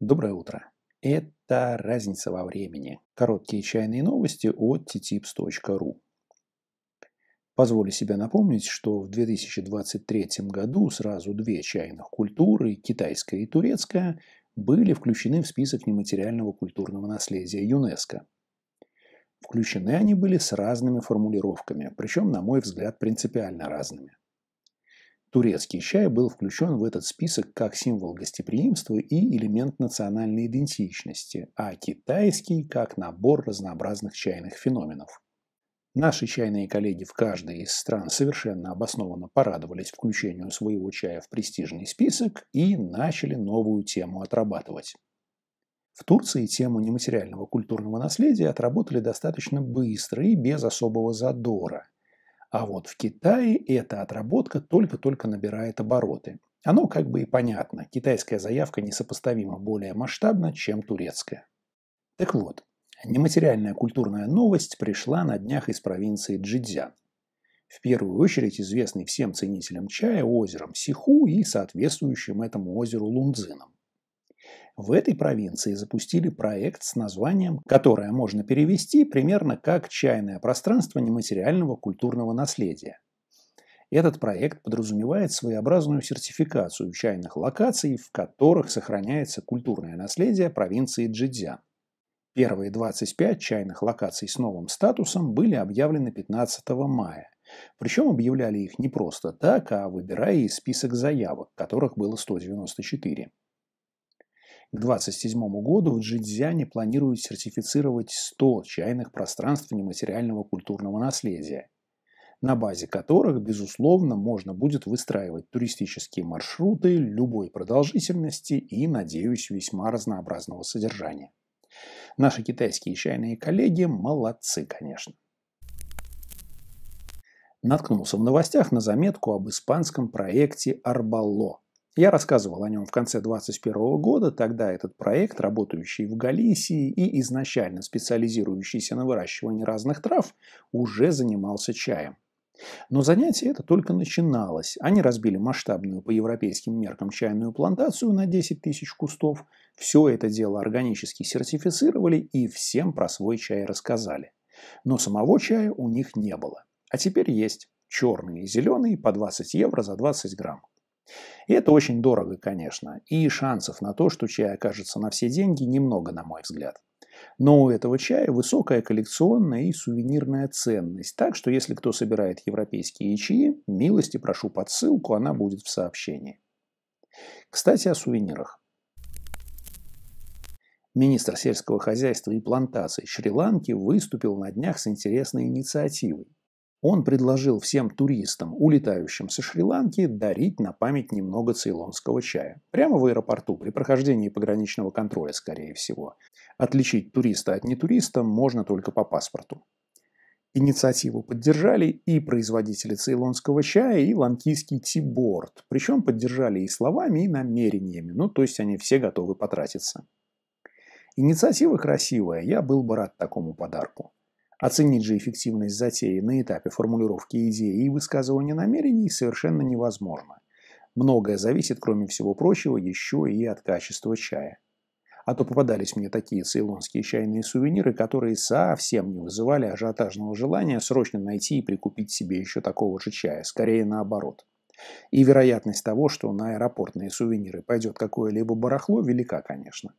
Доброе утро. Это разница во времени. Короткие чайные новости от ttips.ru. Позволю себе напомнить, что в 2023 году сразу две чайных культуры, китайская и турецкая, были включены в список нематериального культурного наследия ЮНЕСКО. Включены они были с разными формулировками, причем, на мой взгляд, принципиально разными – Турецкий чай был включен в этот список как символ гостеприимства и элемент национальной идентичности, а китайский – как набор разнообразных чайных феноменов. Наши чайные коллеги в каждой из стран совершенно обоснованно порадовались включению своего чая в престижный список и начали новую тему отрабатывать. В Турции тему нематериального культурного наследия отработали достаточно быстро и без особого задора. А вот в Китае эта отработка только-только набирает обороты. Оно как бы и понятно, китайская заявка несопоставимо более масштабна, чем турецкая. Так вот, нематериальная культурная новость пришла на днях из провинции Джидзян. В первую очередь известный всем ценителям чая озером Сиху и соответствующим этому озеру Лунцзином. В этой провинции запустили проект с названием, которое можно перевести примерно как «Чайное пространство нематериального культурного наследия». Этот проект подразумевает своеобразную сертификацию чайных локаций, в которых сохраняется культурное наследие провинции Джидзян. Первые 25 чайных локаций с новым статусом были объявлены 15 мая. Причем объявляли их не просто так, а выбирая из список заявок, которых было 194. К 2027 году в Джиньцзяне планируют сертифицировать 100 чайных пространств нематериального культурного наследия, на базе которых, безусловно, можно будет выстраивать туристические маршруты любой продолжительности и, надеюсь, весьма разнообразного содержания. Наши китайские чайные коллеги молодцы, конечно. Наткнулся в новостях на заметку об испанском проекте «Арбало», я рассказывал о нем в конце 2021 года. Тогда этот проект, работающий в Галисии и изначально специализирующийся на выращивании разных трав, уже занимался чаем. Но занятие это только начиналось. Они разбили масштабную по европейским меркам чайную плантацию на 10 тысяч кустов. Все это дело органически сертифицировали и всем про свой чай рассказали. Но самого чая у них не было. А теперь есть черные и зеленые по 20 евро за 20 грамм. И это очень дорого, конечно, и шансов на то, что чай окажется на все деньги, немного, на мой взгляд. Но у этого чая высокая коллекционная и сувенирная ценность, так что если кто собирает европейские чаи, милости прошу под ссылку, она будет в сообщении. Кстати, о сувенирах. Министр сельского хозяйства и плантаций Шри-Ланки выступил на днях с интересной инициативой. Он предложил всем туристам, улетающим со Шри-Ланки, дарить на память немного цейлонского чая. Прямо в аэропорту, при прохождении пограничного контроля, скорее всего. Отличить туриста от нетуриста можно только по паспорту. Инициативу поддержали и производители цейлонского чая, и ланкийский тиборд. Причем поддержали и словами, и намерениями. Ну, то есть они все готовы потратиться. Инициатива красивая, я был бы рад такому подарку. Оценить же эффективность затеи на этапе формулировки идеи и высказывания намерений совершенно невозможно. Многое зависит, кроме всего прочего, еще и от качества чая. А то попадались мне такие цейлонские чайные сувениры, которые совсем не вызывали ажиотажного желания срочно найти и прикупить себе еще такого же чая, скорее наоборот. И вероятность того, что на аэропортные сувениры пойдет какое-либо барахло, велика, конечно.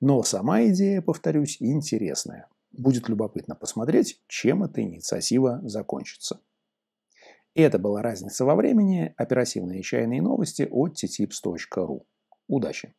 Но сама идея, повторюсь, интересная. Будет любопытно посмотреть, чем эта инициатива закончится. И это была разница во времени. Оперативные чайные новости от ttipс.ru. Удачи!